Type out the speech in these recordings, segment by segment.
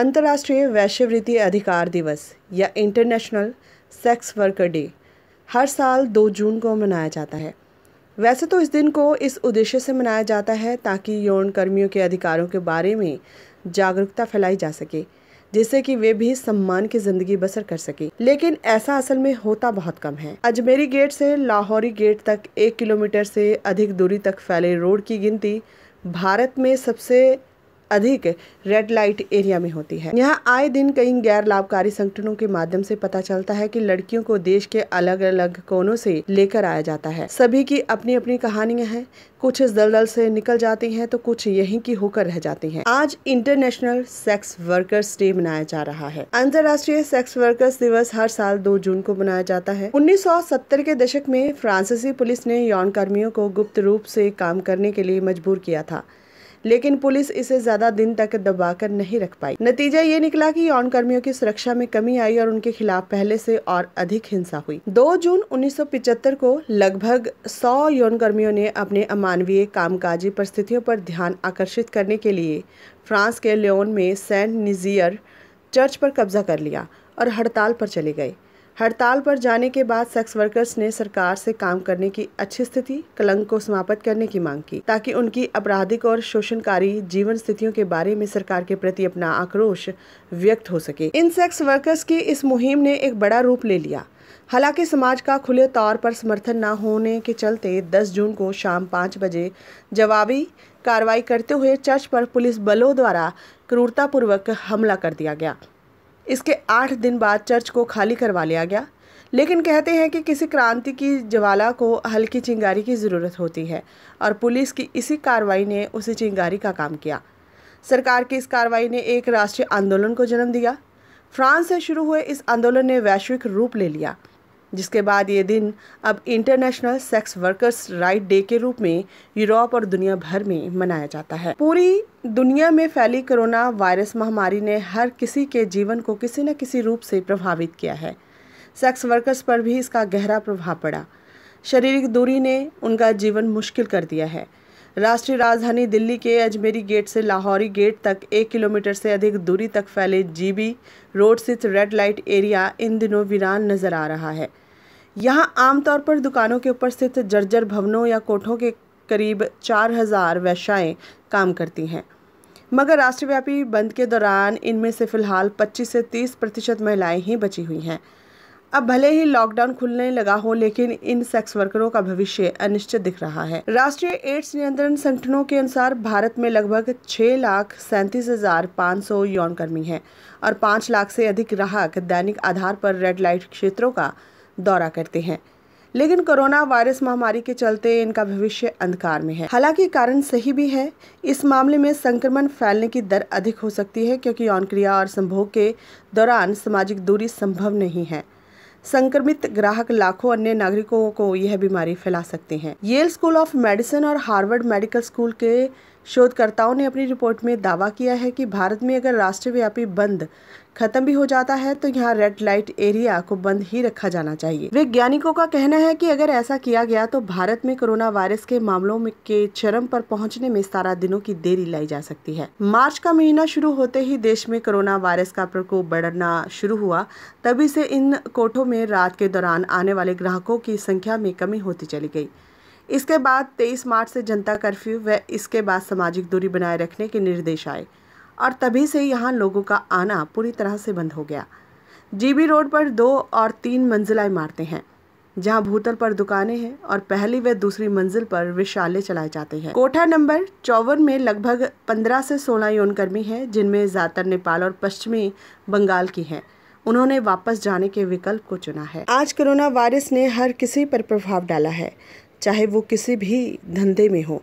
अंतर्राष्ट्रीय वैश्यवृत्ति अधिकार दिवस या इंटरनेशनल सेक्स वर्कर डे हर साल 2 जून को मनाया जाता है वैसे तो इस दिन को इस उद्देश्य से मनाया जाता है ताकि यौन कर्मियों के अधिकारों के बारे में जागरूकता फैलाई जा सके जिससे कि वे भी सम्मान की जिंदगी बसर कर सके लेकिन ऐसा असल में होता बहुत कम है अजमेरी गेट से लाहौरी गेट तक एक किलोमीटर से अधिक दूरी तक फैले रोड की गिनती भारत में सबसे अधिक रेड लाइट एरिया में होती है यहाँ आए दिन कई गैर लाभकारी संगठनों के माध्यम से पता चलता है कि लड़कियों को देश के अलग अलग कोनों से लेकर आया जाता है सभी की अपनी अपनी कहानियां हैं कुछ इस दलदल से निकल जाती हैं तो कुछ यहीं की होकर रह जाती हैं। आज इंटरनेशनल सेक्स वर्कर्स डे मनाया जा रहा है अंतर्राष्ट्रीय सेक्स वर्कर्स दिवस हर साल 2 जून को मनाया जाता है 1970 के दशक में फ्रांसीसी पुलिस ने यौन कर्मियों को गुप्त रूप से काम करने के लिए मजबूर किया था लेकिन पुलिस इसे ज्यादा दिन तक दबा कर नहीं रख पाई नतीजा ये निकला की यौन कर्मियों की सुरक्षा में कमी आई और उनके खिलाफ पहले से और अधिक हिंसा हुई दो जून 1975 को लगभग 100 यौन कर्मियों ने अपने अमानवीय कामकाजी परिस्थितियों पर ध्यान आकर्षित करने के लिए फ्रांस के लियोन में सेंट निजियर चर्च पर कब्जा कर लिया और हड़ताल पर चले गए हड़ताल पर जाने के बाद सेक्स वर्कर्स ने सरकार से काम करने की अच्छी स्थिति कलंक को समाप्त करने की मांग की ताकि उनकी आपराधिक और शोषणकारी जीवन स्थितियों के बारे में सरकार के प्रति अपना आक्रोश व्यक्त हो सके इन सेक्स वर्कर्स की इस मुहिम ने एक बड़ा रूप ले लिया हालांकि समाज का खुले तौर पर समर्थन न होने के चलते 10 जून को शाम पाँच बजे जवाबी कार्रवाई करते हुए चर्च पर पुलिस बलों द्वारा क्रूरतापूर्वक हमला कर दिया गया इसके आठ दिन बाद चर्च को खाली करवा लिया गया लेकिन कहते हैं कि किसी क्रांति की ज्वाला को हल्की चिंगारी की ज़रूरत होती है और पुलिस की इसी कार्रवाई ने उसी चिंगारी का काम किया सरकार की इस कार्रवाई ने एक राष्ट्रीय आंदोलन को जन्म दिया फ्रांस से शुरू हुए इस आंदोलन ने वैश्विक रूप ले लिया जिसके बाद ये दिन अब international sex workers right day के रूप में यूरोप और दुनिया भर में मनाया जाता है पूरी दुनिया में फैली कोरोना वायरस महामारी ने हर किसी के जीवन को किसी न किसी रूप से प्रभावित किया है सेक्स वर्कर्स पर भी इसका गहरा प्रभाव पड़ा शारीरिक दूरी ने उनका जीवन मुश्किल कर दिया है राष्ट्रीय राजधानी दिल्ली के अजमेरी गेट से लाहौरी गेट तक एक किलोमीटर से अधिक दूरी तक फैले जीबी रोड स्थित रेड लाइट एरिया इन दिनों वीरान नजर आ रहा है यहां आमतौर पर दुकानों के ऊपर स्थित जर्जर भवनों या कोठों के करीब चार हजार वैश्याएं काम करती हैं मगर राष्ट्रव्यापी बंद के दौरान इनमें से फिलहाल 25 से 30 प्रतिशत महिलाएं ही बची हुई हैं अब भले ही लॉकडाउन खुलने लगा हो लेकिन इन सेक्स वर्करों का भविष्य अनिश्चित दिख रहा है राष्ट्रीय एड्स नियंत्रण संगठनों के अनुसार भारत में लगभग छह लाख सैंतीस हजार पाँच सौ यौन कर्मी है और पाँच लाख से अधिक ग्राहक दैनिक आधार पर रेड लाइट क्षेत्रों का दौरा करते हैं लेकिन कोरोना वायरस महामारी के चलते इनका भविष्य अंधकार में है हालांकि कारण सही भी है इस मामले में संक्रमण फैलने की दर अधिक हो सकती है क्योंकि यौन क्रिया और संभोग के दौरान सामाजिक दूरी संभव नहीं है संक्रमित ग्राहक लाखों अन्य नागरिकों को यह बीमारी फैला सकते हैं येल स्कूल ऑफ मेडिसिन और हार्वर्ड मेडिकल स्कूल के शोधकर्ताओं ने अपनी रिपोर्ट में दावा किया है कि भारत में अगर राष्ट्रव्यापी बंद खत्म भी हो जाता है तो यहाँ रेड लाइट एरिया को बंद ही रखा जाना चाहिए वैज्ञानिकों का कहना है कि अगर ऐसा किया गया तो भारत में कोरोना वायरस के मामलों में के चरम पर पहुंचने में सारा दिनों की देरी लाई जा सकती है मार्च का महीना शुरू होते ही देश में कोरोना वायरस का प्रकोप बढ़ना शुरू हुआ तभी से इन कोठों में रात के दौरान आने वाले ग्राहकों की संख्या में कमी होती चली गई इसके बाद 23 मार्च से जनता कर्फ्यू व इसके बाद सामाजिक दूरी बनाए रखने के निर्देश आए और तभी से यहाँ लोगों का आना पूरी तरह से बंद हो गया जीबी रोड पर दो और तीन मंजिला इमारतें हैं जहाँ भूतल पर दुकानें हैं और पहली व दूसरी मंजिल पर विशाले चलाए जाते हैं कोठा नंबर चौवन में लगभग पंद्रह से सोलह यौन कर्मी हैं जिनमें ज़्यादातर नेपाल और पश्चिमी बंगाल की हैं उन्होंने वापस जाने के विकल्प को चुना है आज कोरोना वायरस ने हर किसी पर प्रभाव डाला है चाहे वो किसी भी धंधे में हो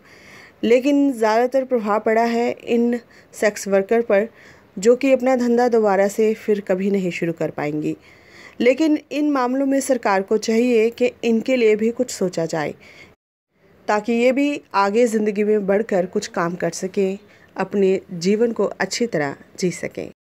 लेकिन ज़्यादातर प्रभाव पड़ा है इन सेक्स वर्कर पर जो कि अपना धंधा दोबारा से फिर कभी नहीं शुरू कर पाएंगी लेकिन इन मामलों में सरकार को चाहिए कि इनके लिए भी कुछ सोचा जाए ताकि ये भी आगे ज़िंदगी में बढ़कर कुछ काम कर सकें अपने जीवन को अच्छी तरह जी सकें